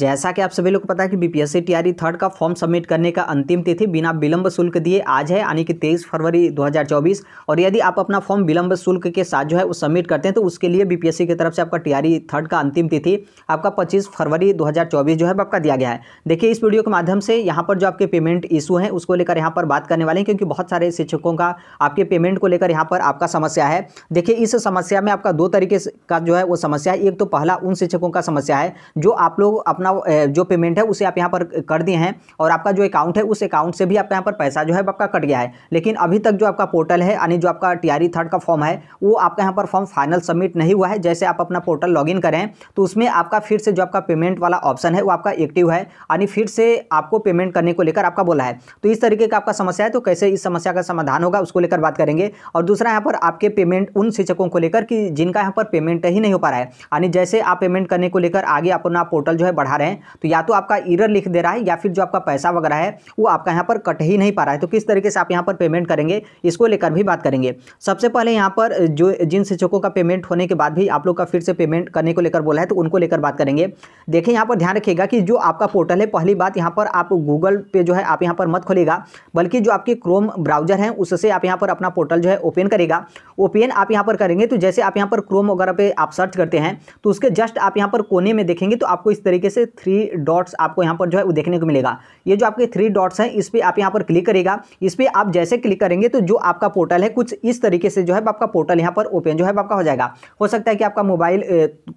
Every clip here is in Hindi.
जैसा कि आप सभी लोग को पता है कि बीपीएससी टीआरई थर्ड का फॉर्म सबमिट करने का अंतिम तिथि बिना विलंब शुल्क दिए आज है यानी कि 23 फरवरी 2024 और यदि आप अपना फॉर्म विलंब शुल्क के साथ जो है वो सबमिट करते हैं तो उसके लिए बीपीएससी की तरफ से आपका टीआरई थर्ड e का अंतिम तिथि आपका पच्चीस फरवरी दो जो है आपका दिया गया है देखिए इस वीडियो के माध्यम से यहाँ पर जो आपके पेमेंट इशू है उसको लेकर यहाँ पर बात करने वाले हैं क्योंकि बहुत सारे शिक्षकों का आपके पेमेंट को लेकर यहाँ पर आपका समस्या है देखिए इस समस्या में आपका दो तरीके का जो है वो समस्या है एक तो पहला उन शिक्षकों का समस्या है जो आप लोग अपना अपना जो पेमेंट है उसे आप यहाँ पर कर दिए हैं और आपका जो अकाउंट है उस अकाउंट से भी आपका यहाँ पर पैसा जो है आपका कट गया है लेकिन अभी तक जो आपका पोर्टल है यानी जो आपका टीआरई थर्ड का फॉर्म है वो आपका यहाँ पर फॉर्म फाइनल सबमिट नहीं हुआ है जैसे आप अपना पोर्टल इन करें तो उसमें आपका फिर से जो आपका पेमेंट वाला ऑप्शन है वो आपका एक्टिव है यानी फिर से आपको पेमेंट करने को लेकर आपका बोला है तो इस तरीके का आपका समस्या है तो कैसे इस समस्या का समाधान होगा उसको लेकर बात करेंगे और दूसरा यहाँ पर आपके पेमेंट उन शिक्षकों को लेकर कि जिनका यहाँ पर पेमेंट ही नहीं हो पा रहा है यानी जैसे आप पेमेंट करने को लेकर आगे अपना पोर्टल जो है बढ़ा दिखा रहे हैं तो या तो आपका ईरर लिख दे रहा है या फिर जो आपका पैसा वगैरह है वो आपका यहाँ पर कट ही नहीं पा रहा है तो किस तरीके से आप यहाँ पर पेमेंट करेंगे इसको लेकर भी बात करेंगे सबसे पहले यहाँ पर जो जिन शिक्षकों का पेमेंट होने के बाद भी आप लोग का फिर से पेमेंट करने को लेकर बोला है तो उनको लेकर बात करेंगे देखिए यहाँ पर ध्यान रखिएगा कि जो आपका पोर्टल है पहली बात यहाँ पर आप गूगल पे जो है आप यहाँ पर मत खोलेगा बल्कि जो आपके क्रोम ब्राउजर है उससे आप यहाँ पर अपना पोर्टल जो है ओपन करेगा ओपन आप यहाँ पर करेंगे तो जैसे आप यहाँ पर क्रोम वगैरह पे आप सर्च करते हैं तो उसके जस्ट आप यहाँ पर कोने में देखेंगे तो आपको इस तरीके से थ्री डॉट्स आपको यहाँ पर जो है वो देखने को मिलेगा ये जो आपके थ्री डॉट्स हैं इस पर आप यहाँ पर क्लिक करेगा इस पर आप जैसे क्लिक करेंगे तो जो आपका पोर्टल है कुछ इस तरीके से जो है आपका पोर्टल यहाँ पर ओपन जो है आपका हो जाएगा हो सकता है कि आपका मोबाइल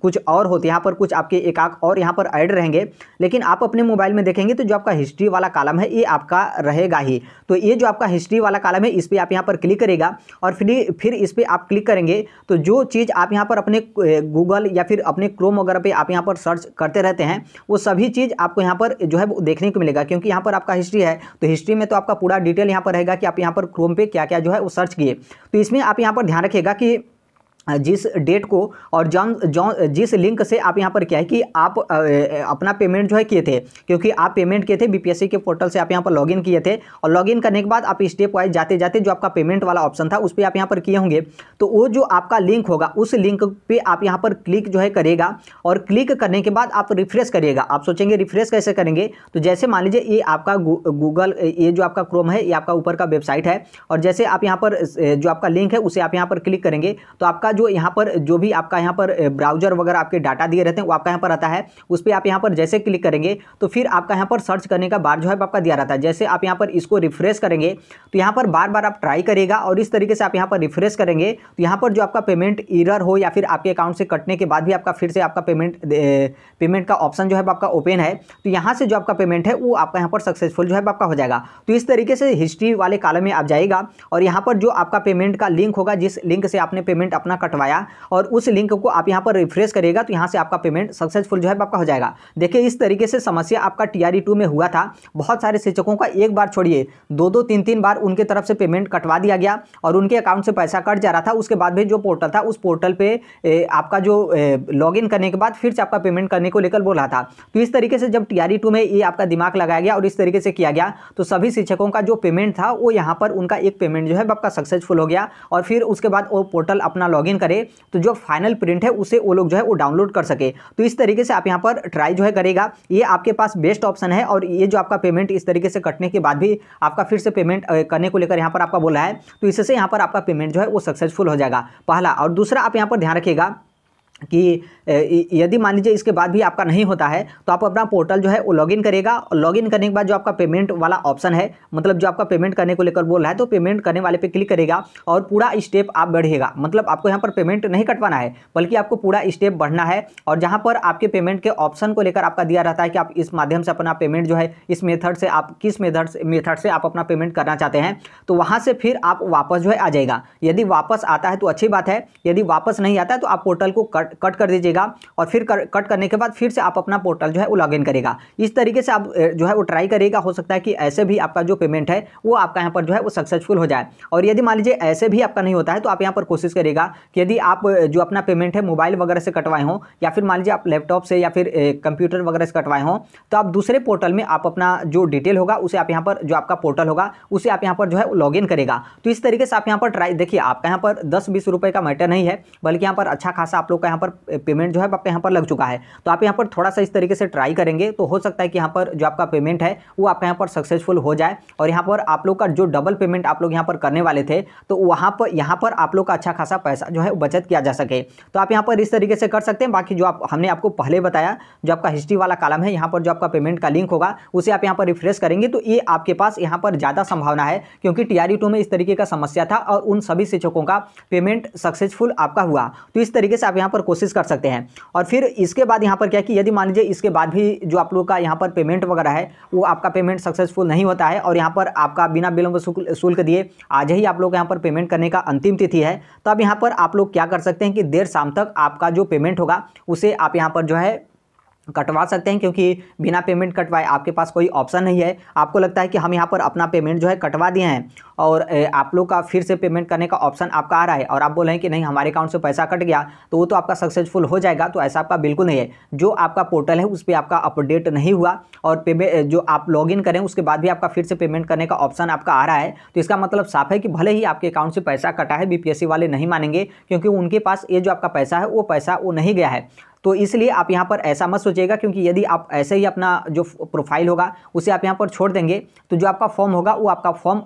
कुछ और होते यहाँ पर कुछ आपके एक आक और यहाँ पर ऐड रहेंगे लेकिन आप अपने मोबाइल में देखेंगे तो जो आपका हिस्ट्री वाला कालम है ये आपका रहेगा ही तो ये जो आपका हिस्ट्री वाला कालम है इस पर आप यहाँ पर क्लिक करेगा और फिर फिर इस पर आप क्लिक करेंगे तो जो चीज़ आप यहाँ पर अपने गूगल या फिर अपने क्रोम वगैरह पर आप यहाँ पर सर्च करते रहते हैं वो सभी चीज़ आपको यहाँ पर जो है वो देखने को मिलेगा क्योंकि यहाँ पर आपका हिस्ट्री है तो हिस्ट्री में तो आपका पूरा डिटेल यहाँ पर रहेगा कि आप यहाँ पर क्रोम पे क्या क्या जो है वो सर्च किए तो इसमें आप यहाँ पर ध्यान रखिएगा कि जिस डेट को और जॉन जॉन जिस लिंक से आप यहाँ पर क्या है कि आप अपना पेमेंट जो है किए थे क्योंकि आप पेमेंट किए थे बीपीएससी के पोर्टल से आप यहाँ पर लॉगिन किए थे और लॉगिन करने के बाद आप स्टेप वाइज जाते जाते जो आपका पेमेंट वाला ऑप्शन था उस पर आप यहाँ पर किए होंगे तो वो जो आपका लिंक होगा उस लिंक पर आप यहाँ पर क्लिक जो है करेगा और क्लिक करने के बाद आप रिफ्रेश करिएगा आप सोचेंगे रिफ्रेश कैसे करेंगे तो जैसे मान लीजिए ये आपका गूगल ये जो आपका क्रोम है ये आपका ऊपर का वेबसाइट है और जैसे आप यहाँ पर जो आपका लिंक है उसे आप यहाँ पर क्लिक करेंगे तो आपका जो यहाँ पर जो भी आपका यहाँ पर ब्राउजर वगैरह आपके डाटा दिए रहते हैं वो आपका यहाँ पर आता है उस पर आप यहाँ पर जैसे क्लिक करेंगे तो फिर आपका यहाँ पर सर्च करने का बार जो है आपका दिया रहता है जैसे आप यहाँ पर इसको रिफ्रेश करेंगे तो यहाँ पर बार बार आप ट्राई करेगा और इस तरीके से आप यहाँ पर रिफ्रेश करेंगे तो यहाँ पर जो आपका पेमेंट इरर हो या फिर आपके अकाउंट से कटने के बाद भी आपका फिर से आपका पेमेंट पेमेंट का ऑप्शन जो है आपका ओपन है तो यहाँ से जो आपका पेमेंट है वो आपका यहाँ पर सक्सेसफुल जो है आपका हो जाएगा तो इस तरीके से हिस्ट्री वाले कालम में आप जाएगा और यहाँ पर जो आपका पेमेंट का लिंक होगा जिस लिंक से आपने पेमेंट अपना कटवाया और उस लिंक को आप यहाँ पर रिफ्रेश करेगा तो यहाँ से आपका पेमेंट सक्सेसफुल जो है आपका हो जाएगा देखिए इस तरीके से समस्या आपका टी टू e में हुआ था बहुत सारे शिक्षकों का एक बार छोड़िए दो दो तीन तीन बार उनके तरफ से पेमेंट कटवा दिया गया और उनके अकाउंट से पैसा कट जा रहा था उसके बाद भी जो पोर्टल था उस पोर्टल पर आपका जो लॉगिन करने के बाद फिर से आपका पेमेंट करने को लेकर बोला था तो इस तरीके से जब टी टू e में ये आपका दिमाग लगाया गया और इस तरीके से किया गया तो सभी शिक्षकों का जो पेमेंट था वो यहाँ पर उनका एक पेमेंट जो है आपका सक्सेसफुल हो गया और फिर उसके बाद वो पोर्टल अपना लॉग लॉगिन करे तो जो फाइनल प्रिंट है उसे वो लोग जो है वो डाउनलोड कर सके तो इस तरीके से आप यहाँ पर ट्राई जो है करेगा ये आपके पास बेस्ट ऑप्शन है और ये जो आपका पेमेंट इस तरीके से कटने के बाद भी आपका फिर से पेमेंट करने को लेकर यहाँ पर आपका बोला है तो इससे यहाँ पर आपका पेमेंट जो है वो सक्सेसफुल हो जाएगा पहला और दूसरा आप यहाँ पर ध्यान रखिएगा कि यदि मान लीजिए इसके बाद भी आपका नहीं होता है तो आप अपना पोर्टल जो है वो लॉगिन करेगा और लॉगिन करने के बाद जो आपका पेमेंट वाला ऑप्शन है मतलब जो आपका पेमेंट करने को लेकर बोल रहा है तो पेमेंट करने वाले पे क्लिक करेगा और पूरा स्टेप आप बढ़ेगा मतलब आपको यहाँ पर पेमेंट नहीं कटवाना है बल्कि आपको पूरा स्टेप बढ़ना है और जहाँ पर आपके पेमेंट के ऑप्शन को लेकर आपका दिया रहता है कि आप इस माध्यम से अपना पेमेंट जो है इस मेथड से आप किस मेथड से मेथड से आप अपना पेमेंट करना चाहते हैं तो वहाँ से फिर आप वापस जो है आ जाएगा यदि वापस आता है तो अच्छी बात है यदि वापस नहीं आता है तो आप पोर्टल को कट कट कट कर दीजिएगा और फिर कर, कट करने के बाद फिर से आप अपना पोर्टल जो है वो इन करेगा इस तरीके से आप जो है वो ट्राई करेगा हो सकता है कि ऐसे भी आपका जो पेमेंट है वो आपका यहाँ पर जो है वो सक्सेसफुल हो जाए और यदि मान लीजिए ऐसे भी आपका नहीं होता है तो आप यहाँ पर कोशिश करेगा कि यदि आप जो अपना पेमेंट है मोबाइल वगैरह से कटवाए हों या फिर मान लीजिए आप लैपटॉप से या फिर कंप्यूटर वगैरह से कटवाए हों तो आप दूसरे पोर्टल में आप अपना जो डिटेल होगा उसे आप यहाँ पर जो आपका पोर्टल होगा उसे आप यहाँ पर जो है इन करेगा तो इस तरीके से आप यहाँ पर ट्राई देखिए आपका यहाँ पर दस बीस रुपये का मैटर नहीं है बल्कि यहाँ पर अच्छा खासा आप लोग का यहाँ पर पेमेंट जो है आपका यहाँ पर लग चुका है तो आप यहाँ पर थोड़ा सा इस तरीके से ट्राई करेंगे तो हो सकता है कि यहाँ पर जो आपका पेमेंट है वो आपका यहाँ पर सक्सेसफुल हो जाए और यहाँ पर आप लोग का जो डबल पेमेंट आप लोग यहाँ पर करने वाले थे तो वहाँ पर यहाँ पर आप लोग का अच्छा खासा पैसा जो है बचत किया जा सके तो आप यहाँ पर इस तरीके से कर सकते हैं बाकी जो आप हमने आपको पहले बताया जो आपका हिस्ट्री वाला कालम है यहाँ पर जो आपका पेमेंट का लिंक होगा उसे आप यहाँ पर रिफ्रेश करेंगे तो ये आपके पास यहाँ पर ज़्यादा संभावना है क्योंकि टी में इस तरीके का समस्या था और उन सभी शिक्षकों का पेमेंट सक्सेसफुल आपका हुआ तो इस तरीके से आप यहाँ पर कोशिश कर सकते हैं और फिर इसके बाद यहाँ पर क्या कि यदि मान लीजिए इसके बाद भी जो आप लोग का यहाँ पर पेमेंट वगैरह है वो आपका पेमेंट सक्सेसफुल नहीं होता है और यहाँ पर आपका बिना को शुल्क दिए आज ही आप लोग यहाँ पर पेमेंट करने का अंतिम तिथि है तो अब यहाँ पर आप लोग क्या कर सकते हैं कि देर शाम तक आपका जो पेमेंट होगा उसे आप यहाँ पर जो है कटवा सकते हैं क्योंकि बिना पेमेंट कटवाए आपके पास कोई ऑप्शन नहीं है आपको लगता है कि हम यहाँ पर अपना पेमेंट जो है कटवा दिए हैं और आप लोग का फिर से पेमेंट करने का ऑप्शन आपका आ रहा है और आप बोल रहे हैं कि नहीं हमारे अकाउंट से पैसा कट गया तो वो तो आपका सक्सेसफुल हो जाएगा तो ऐसा आपका बिल्कुल नहीं है जो आपका पोर्टल है उस पर आपका अपडेट नहीं हुआ और पेमेंट जो आप लॉग करें उसके बाद भी आपका फिर से पेमेंट करने का ऑप्शन आपका आ रहा है तो इसका मतलब साफ है कि भले ही आपके अकाउंट से पैसा कटा है बी वाले नहीं मानेंगे क्योंकि उनके पास ये जो आपका पैसा है वो पैसा वो नहीं गया है तो इसलिए आप यहाँ पर ऐसा मत सोचिएगा क्योंकि यदि आप ऐसे ही अपना जो प्रोफाइल होगा उसे आप यहाँ पर छोड़ देंगे तो जो आपका फॉर्म होगा वो आपका फॉर्म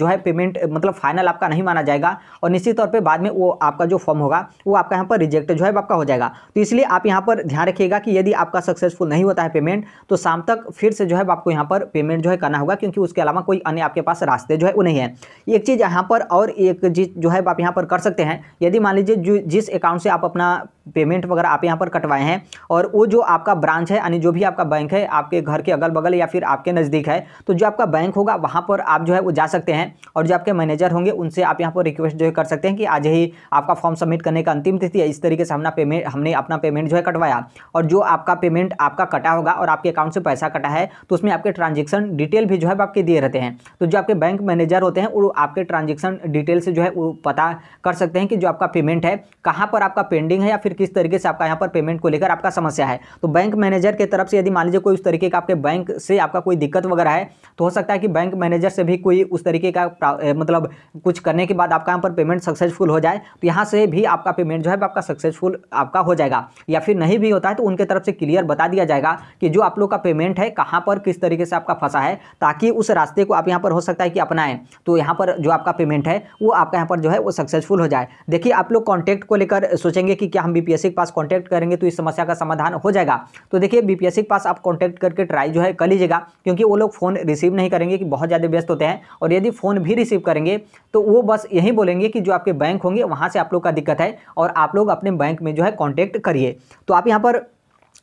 जो है पेमेंट मतलब फाइनल आपका नहीं माना जाएगा और निश्चित तौर पर बाद में वो आपका जो फॉर्म होगा वो आपका यहाँ पर रिजेक्ट जो है आपका हो जाएगा तो इसलिए आप यहाँ पर ध्यान रखिएगा कि यदि आपका सक्सेसफुल नहीं होता है पेमेंट तो शाम तक फिर से जो है आपको यहाँ पर पेमेंट जो है करना होगा क्योंकि उसके अलावा कोई अन्य आपके पास रास्ते जो है वो नहीं है एक चीज़ यहाँ पर और एक चीज़ जो है आप यहाँ पर कर सकते हैं यदि मान लीजिए जो जिस अकाउंट से आप अपना पेमेंट वगैरह आप यहाँ पर कटवाए हैं और वो जो आपका ब्रांच है यानी जो भी आपका बैंक है आपके घर के अगल बगल या फिर आपके नज़दीक है तो जो आपका बैंक होगा वहाँ पर आप जो है वो जा सकते हैं और जो आपके मैनेजर होंगे उनसे आप यहाँ पर रिक्वेस्ट जो है कर सकते हैं कि आज ही आपका फॉर्म सबमिट करने का अंतिम तिथि है इस तरीके से हमने पेमेंट हमने अपना पेमेंट जो है कटवाया और जो आपका पेमेंट आपका कटा होगा और आपके अकाउंट से पैसा कटा है तो उसमें आपके ट्रांजेक्शन डिटेल भी जो है आपके दिए रहते हैं तो जो आपके बैंक मैनेजर होते हैं वो आपके ट्रांजेक्शन डिटेल से जो है वो पता कर सकते हैं कि जो आपका पेमेंट है कहाँ पर आपका पेंडिंग है या फिर किस तरीके से आपका यहाँ पर पेमेंट को लेकर आपका समस्या है तो बैंक मैनेजर की तरफ से यदि मान लीजिए कोई उस तरीके का आपके बैंक से आपका कोई दिक्कत वगैरह है तो हो सकता है कि बैंक मैनेजर से भी कोई उस तरीके का आपका मतलब कुछ करने के बाद आपका यहाँ पर पेमेंट सक्सेसफुल हो जाए तो यहाँ से भी आपका पेमेंट जो है आपका सक्सेसफुल आपका हो जाएगा या फिर नहीं भी होता है तो उनके तरफ से क्लियर बता दिया जाएगा कि जो आप लोग का पेमेंट है कहाँ पर किस तरीके से आपका फंसा है ताकि उस रास्ते को आप यहाँ पर हो सकता है कि अपनाएं तो यहाँ पर जो आपका पेमेंट है वो आपका यहाँ पर जो है वो सक्सेसफुल हो जाए देखिए आप लोग कॉन्टैक्ट को लेकर सोचेंगे कि क्या हम बी के पास कॉन्टैक्ट करेंगे तो इस समस्या का समाधान हो जाएगा तो देखिए बी के पास आप कॉन्टैक्ट करके ट्राई जो है कर लीजिएगा क्योंकि वो लोग फ़ोन रिसीव नहीं करेंगे कि बहुत ज़्यादा व्यस्त होते हैं और यदि फ़ोन भी रिसीव करेंगे तो वो बस यही बोलेंगे कि जो आपके बैंक होंगे वहाँ से आप लोग का दिक्कत है और आप लोग अपने बैंक में जो है कॉन्टैक्ट करिए तो आप यहाँ पर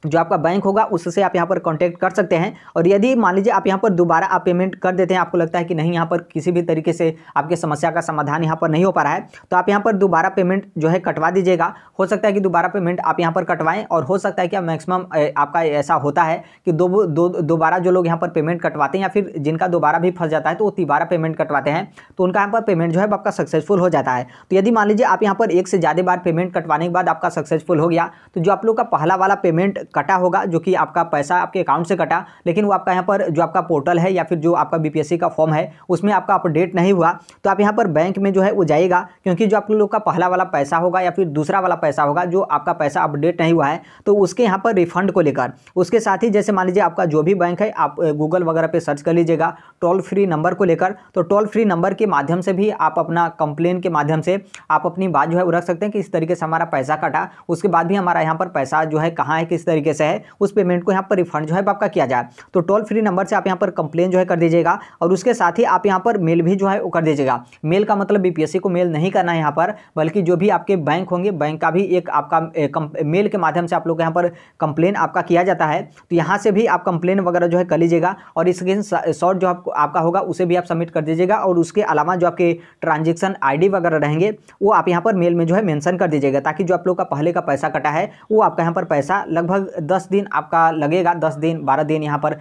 जो आपका बैंक होगा उससे आप यहाँ पर कॉन्टैक्ट कर सकते हैं और यदि मान लीजिए आप यहाँ पर दोबारा आप पेमेंट कर देते हैं आपको लगता है कि नहीं यहाँ पर किसी भी तरीके से आपके समस्या का समाधान यहाँ पर नहीं हो पा रहा है तो आप यहाँ पर दोबारा पेमेंट जो है कटवा दीजिएगा हो सकता है कि दोबारा पेमेंट आप यहाँ पर कटवाएं और हो सकता है कि मैक्सिमम आपका ऐसा होता है कि दो दोबारा जो लोग यहाँ पर पेमेंट कटवाते हैं या फिर जिनका दोबारा भी फंस जाता है तो वो तिबारा पेमेंट कटवाते हैं तो उनका यहाँ पर पेमेंट जो है आपका सक्सेसफुल हो जाता है तो यदि मान लीजिए आप यहाँ पर एक से ज़्यादा बार पेमेंट कटवाने के बाद आपका सक्सेसफुल हो गया तो जो आप लोग का पहला वाला पेमेंट पेमेंट कटा होगा जो कि आपका पैसा आपके अकाउंट से कटा लेकिन वो आपका यहाँ पर जो आपका पोर्टल है या फिर जो आपका बीपीएससी का फॉर्म है उसमें आपका अपडेट नहीं हुआ तो आप यहाँ पर बैंक में जो है वो जाएगा क्योंकि जो आप लोग का पहला वाला पैसा होगा या फिर दूसरा वाला पैसा होगा जो आपका पैसा अपडेट नहीं हुआ है तो उसके यहाँ पर रिफंड को लेकर उसके साथ ही जैसे मान लीजिए आपका जो भी बैंक है आप गूगल वगैरह पर सर्च कर लीजिएगा टोल फ्री नंबर को लेकर तो टोल फ्री नंबर के माध्यम से भी आप अपना कंप्लेन के माध्यम से आप अपनी बात जो है वो रख सकते हैं कि इस तरीके से हमारा पैसा कटा उसके बाद भी हमारा यहाँ पर पैसा जो है कहाँ है किस तरीके से है उस पेमेंट को यहाँ पर रिफंड जो है आपका किया जाए तो टोल फ्री नंबर से आप यहाँ पर कंप्लेन जो है कर दीजिएगा और उसके साथ ही आप यहाँ पर मेल भी जो है वो कर दीजिएगा मेल का मतलब बीपीएससी को मेल नहीं करना है यहाँ पर बल्कि जो भी आपके बैंक होंगे बैंक का भी एक आपका मेल के माध्यम से आप लोग यहाँ पर कंप्लेन आपका किया जाता है तो यहाँ से भी आप कंप्लेन वगैरह जो है कर लीजिएगा और इसके शॉर्ट जो आपका होगा उसे भी आप सबमिट कर दीजिएगा और उसके अलावा जो आपके ट्रांजेक्शन आईडी वगैरह रहेंगे वो आप यहाँ पर मेल में जो है मेंशन कर दीजिएगा ताकि जो आप लोग का पहले का पैसा कटा है वो आपका यहाँ पर पैसा लगभग लगभग दस दिन आपका लगेगा दस दिन बारह दिन यहाँ पर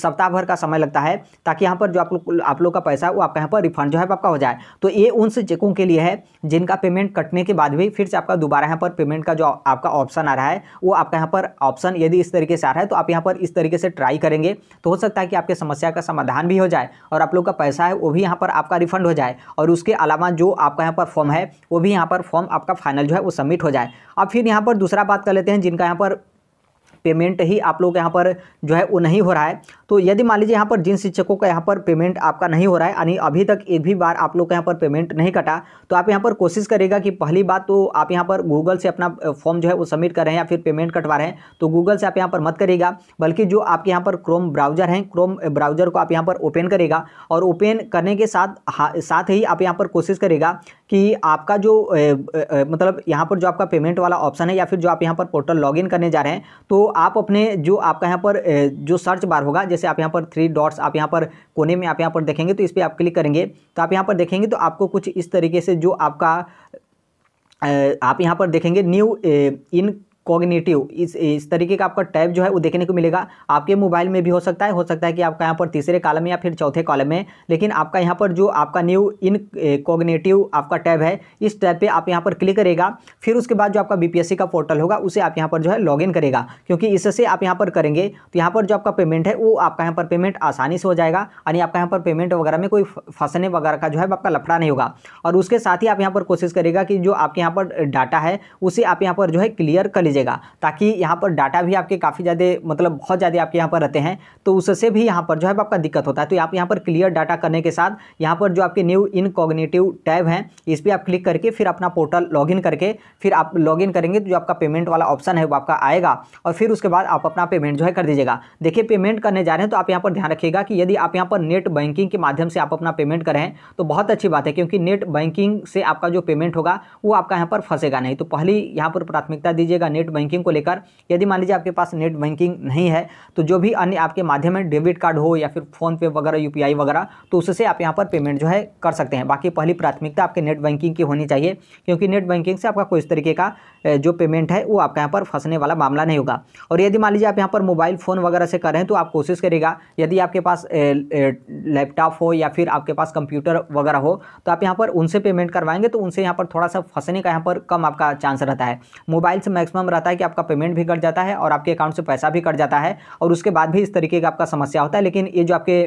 सप्ताह भर का समय लगता है ताकि यहाँ पर जो आप लोग आप लोग का पैसा है वो आपका यहाँ पर रिफंड जो है आपका हो जाए तो ये उन चेकों के लिए है जिनका पेमेंट कटने के बाद भी फिर से आपका दोबारा यहाँ पर पेमेंट का जो आपका ऑप्शन आ रहा है वो आपका यहाँ पर ऑप्शन यदि इस तरीके से आ रहा है तो आप यहाँ पर इस तरीके से ट्राई करेंगे तो हो सकता है कि आपके समस्या का समाधान भी हो जाए और आप लोग का पैसा है वो भी यहाँ पर आपका रिफंड हो जाए और उसके अलावा जो आपका यहाँ पर फॉर्म है वो भी यहाँ पर फॉर्म आपका फाइनल जो है वो सबमिट हो जाए अब फिर यहाँ पर दूसरा बात कर लेते हैं जिनका यहाँ पर पेमेंट ही आप लोग यहाँ पर जो है वो नहीं हो रहा है तो यदि मान लीजिए यहाँ पर जिन शिक्षकों का यहाँ पर पेमेंट आपका नहीं हो रहा है यानी अभी तक एक भी बार आप लोग का यहाँ पर पेमेंट नहीं कटा तो आप यहाँ पर कोशिश करेगा कि पहली बात तो आप यहाँ पर गूगल से अपना फॉर्म जो है वो सबमिट कर रहे हैं या फिर पेमेंट कटवा रहे हैं तो गूगल से आप यहाँ पर मत करेगा बल्कि जो आपके यहाँ पर क्रोम ब्राउजर हैं क्रोम ब्राउजर को आप यहाँ पर ओपन करेगा और ओपन करने के साथ साथ ही आप यहाँ पर कोशिश करेगा कि आपका जो ए, ए, मतलब यहाँ पर जो आपका पेमेंट वाला ऑप्शन है या फिर जो आप यहाँ पर पोर्टल लॉगिन करने जा रहे हैं तो आप अपने जो आपका यहाँ पर ए, जो सर्च बार होगा जैसे आप यहाँ पर थ्री डॉट्स आप यहाँ पर कोने में आप यहाँ पर देखेंगे तो इस पर आप क्लिक करेंगे तो आप यहाँ पर देखेंगे तो आपको कुछ इस तरीके से जो आपका आप यहाँ पर देखेंगे न्यू इन कॉग्नेटिव इस इस तरीके का आपका टैब जो है वो देखने को मिलेगा आपके मोबाइल में भी हो सकता है हो सकता है कि आपका यहाँ पर तीसरे कॉलम या फिर चौथे कॉलम में लेकिन आपका यहाँ पर जो आपका न्यू इन कॉग्नेटिव आपका टैब है इस टैब पे आप यहाँ पर क्लिक करेगा फिर उसके बाद जो आपका बी का पोर्टल होगा उसे आप यहाँ पर जो है लॉग करेगा क्योंकि इससे आप यहाँ पर करेंगे तो यहाँ पर जो आपका पेमेंट है वो आपका यहाँ पर पेमेंट आसानी से हो जाएगा यानी आपका यहाँ पर पेमेंट वगैरह में कोई फंसने वगैरह का जो है आपका लफड़ा नहीं होगा और उसके साथ ही आप यहाँ पर कोशिश करेगा कि जो आपके यहाँ पर डाटा है उसे आप यहाँ पर जो है क्लियर कर लीजिएगा ताकि यहाँ पर डाटा भी आपके काफ़ी ज़्यादा मतलब बहुत ज़्यादा आपके यहाँ पर रहते हैं तो उससे भी यहाँ पर जो है आपका दिक्कत होता है तो आप यहाँ पर क्लियर डाटा करने के साथ यहाँ पर जो आपके न्यू इनकॉग्नेटिव टैब है इस पर आप क्लिक करके फिर अपना पोर्टल लॉगिन करके फिर आप लॉगिन करेंगे तो जो आपका पेमेंट वाला ऑप्शन है वो आपका आएगा और फिर उसके बाद आप अपना पेमेंट जो है कर दीजिएगा देखिए पेमेंट करने जा रहे हैं तो आप यहाँ पर ध्यान रखिएगा कि यदि आप यहाँ पर नेट बैंकिंग के माध्यम से आप अपना पेमेंट करें तो बहुत अच्छी बात है क्योंकि नेट बैंकिंग से आपका जो पेमेंट होगा वो आपका यहाँ पर फंसेगा नहीं तो पहली यहाँ पर प्राथमिकता दीजिएगा नेट नेट बैंकिंग को लेकर यदि मान लीजिए आपके पास नेट बैंकिंग नहीं है तो जो भी अन्य आपके माध्यम है डेबिट कार्ड हो या फिर फ़ोनपे वगैरह यू वगैरह तो उससे आप यहाँ पर पेमेंट जो है कर सकते हैं बाकी पहली प्राथमिकता आपके नेट बैंकिंग की होनी चाहिए क्योंकि नेट बैंकिंग से आपका कोई इस तरीके का जो पेमेंट है वो आपके यहाँ पर फंसने वाला मामला नहीं होगा और यदि मान लीजिए आप यहाँ पर मोबाइल फ़ोन वगैरह से कर रहे हैं तो आप कोशिश करेगा यदि आपके पास लैपटॉप हो या फिर आपके पास कंप्यूटर वगैरह हो तो आप यहाँ पर उनसे पेमेंट करवाएंगे तो उनसे यहाँ पर थोड़ा सा फंसने का यहाँ पर कम आपका चांस रहता है मोबाइल से मैक्सिमम रहता है कि आपका पेमेंट भी कट जाता है और आपके अकाउंट से पैसा भी कट जाता है और उसके बाद भी इस तरीके का आपका समस्या होता है लेकिन ये जो आपके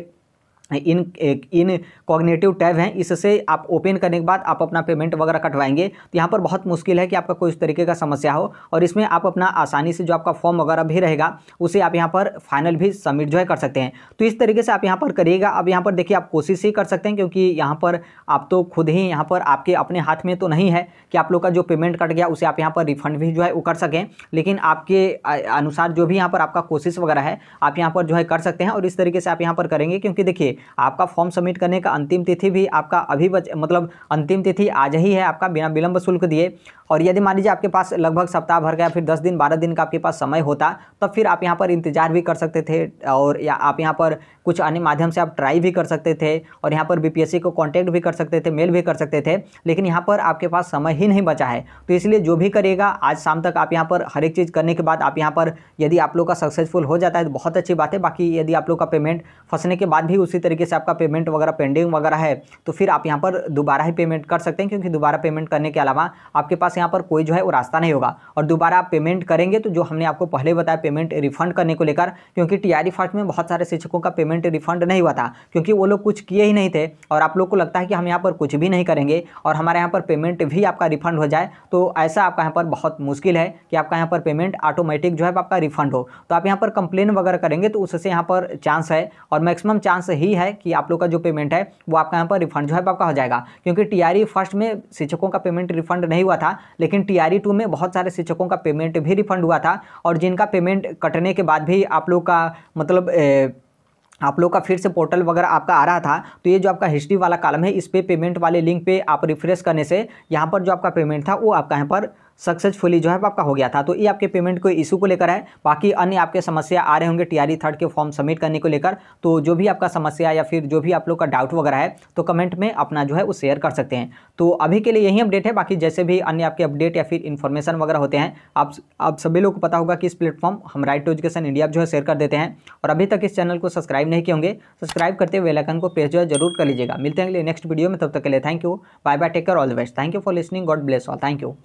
इन एक, इन कॉग्नेटिव टैब हैं इससे आप ओपन करने के बाद आप अपना पेमेंट वगैरह कटवाएंगे तो यहाँ पर बहुत मुश्किल है कि आपका कोई इस तरीके का समस्या हो और इसमें आप अपना आसानी से जो आपका फॉर्म वगैरह भी रहेगा उसे आप यहाँ पर फाइनल भी सबमिट जो है कर सकते हैं तो इस तरीके से आप यहाँ पर करिएगा अब यहाँ पर देखिए आप कोशिश ही कर सकते हैं क्योंकि यहाँ पर आप तो खुद ही यहाँ पर आपके अपने हाथ में तो नहीं है कि आप लोग का जो पेमेंट कट गया उसे आप यहाँ पर रिफंड भी जो है वो कर सकें लेकिन आपके अनुसार जो भी यहाँ पर आपका कोशिश वगैरह है आप यहाँ पर जो है कर सकते हैं और इस तरीके से आप यहाँ पर करेंगे क्योंकि देखिए आपका फॉर्म सबमिट करने का अंतिम तिथि भी आपका अभी बच मतलब अंतिम तिथि आज ही है आपका बिना विलंब शुल्क दिए और यदि मान लीजिए आपके पास लगभग सप्ताह भर गया फिर दस दिन बारह दिन का आपके पास समय होता तो फिर आप यहाँ पर इंतजार भी कर सकते थे और या आप यहाँ पर कुछ अन्य माध्यम से आप ट्राई भी कर सकते थे और यहाँ पर बीपीएससी को कॉन्टैक्ट भी कर सकते थे मेल भी कर सकते थे लेकिन यहाँ पर आपके पास समय ही नहीं बचा है तो इसलिए जो भी करेगा आज शाम तक आप यहाँ पर हर एक चीज़ करने के बाद आप यहाँ पर यदि आप लोग का सक्सेसफुल हो जाता है तो बहुत अच्छी बात है बाकी यदि आप लोग का पेमेंट फंसने के बाद भी उसी तरीके से आपका पेमेंट वगैरह पेंडिंग वगैरह है तो फिर आप यहाँ पर दोबारा ही पेमेंट कर सकते हैं क्योंकि दोबारा पेमेंट करने के अलावा आपके पास पास यहाँ पर कोई जो है वो रास्ता नहीं होगा और दोबारा आप पेमेंट करेंगे तो जो हमने आपको पहले बताया पेमेंट रिफंड करने को लेकर क्योंकि टीआरई फर्स्ट में बहुत सारे शिक्षकों का पेमेंट रिफंड नहीं हुआ था क्योंकि वो लोग कुछ किए ही नहीं थे और आप लोग को लगता है कि हम यहाँ पर कुछ भी नहीं करेंगे और हमारे यहाँ पर पेमेंट भी आपका रिफंड हो जाए तो ऐसा आपका यहाँ पर बहुत मुश्किल है कि आपका यहाँ पर पेमेंट ऑटोमेटिक जो है आपका रिफंड हो तो आप यहाँ पर कंप्लेन वगैरह करेंगे तो उससे यहाँ पर चांस है और मैक्सिमम चांस ही है कि आप लोग का जो पेमेंट है वो आपका यहाँ पर रिफंड जो है आपका हो जाएगा क्योंकि टीआरई फर्स्ट में शिक्षकों का पेमेंट रिफंड नहीं हुआ था लेकिन टी टू e में बहुत सारे शिक्षकों का पेमेंट भी रिफंड हुआ था और जिनका पेमेंट कटने के बाद भी आप लोग का मतलब ए, आप लोग का फिर से पोर्टल वगैरह आपका आ रहा था तो ये जो आपका हिस्ट्री वाला कालम है इस पर पे पेमेंट वाले लिंक पे आप रिफ्रेश करने से यहाँ पर जो आपका पेमेंट था वो आपका यहाँ पर सक्सेसफुली जो है आपका हो गया था तो ये आपके पेमेंट को इशू को लेकर है बाकी अन्य आपके समस्या आ रहे होंगे टीआरई थर्ड के फॉर्म सबमिट करने को लेकर तो जो भी आपका समस्या या फिर जो भी आप लोग का डाउट वगैरह है तो कमेंट में अपना जो है वो शेयर कर सकते हैं तो अभी के लिए यही अपडेट है बाकी जैसे भी अन्य आपके अपडेट या फिर इन्फॉर्मेशन वगैरह होते हैं आप आप सभी लोग को पता होगा कि इस प्लेटफॉर्म हम राइट टू एजुकेशन इंडिया जो है शेयर कर देते हैं और अभी तक इस चैनल को सब्सक्राइब नहीं किए होंगे सब्सक्राइब करते हुए वेलाइकन को प्रेस जो है जरूर कर लीजिएगा मिलते हैं अगले नेक्स्ट वीडियो में तब तक के लिए thank you bye bye take care all the best thank you for listening God bless all thank you